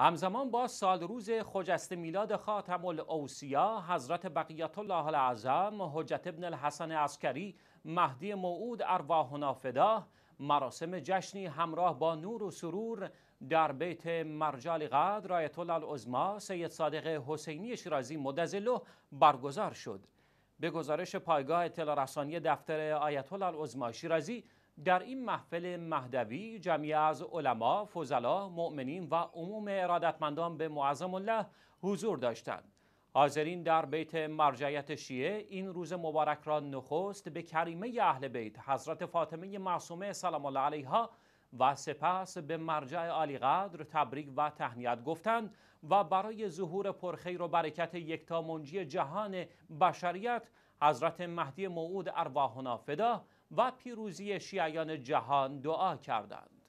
همزمان با سال روز خجست میلاد خاتم الاوسیا حضرت بقیت الله العظم حجت ابن الحسن عسکری مهدی موعود ارواحنا فداه مراسم جشنی همراه با نور و سرور در بیت مرجال قدر رایت الله سید صادق حسینی شیرازی مدزله برگزار شد به گزارش پایگاه اطلاع رسانی دفتر آیت الله العظما شیرازی در این محفل مهدوی جمعی از علما، فضلا، مؤمنین و عموم ارادتمندان به معظم الله حضور داشتند. حاضرین در بیت مرجعیت شیعه این روز مبارک را نخست به کریمه اهل بیت حضرت فاطمه معصومه سلام الله علیها و سپس به مرجع عالیقدر تبریک و تهنیت گفتند و برای ظهور پرخیر و برکت یکتا منجی جهان بشریت حضرت مهدی موعود ارواحنا فدا و پیروزی شیعیان جهان دعا کردند.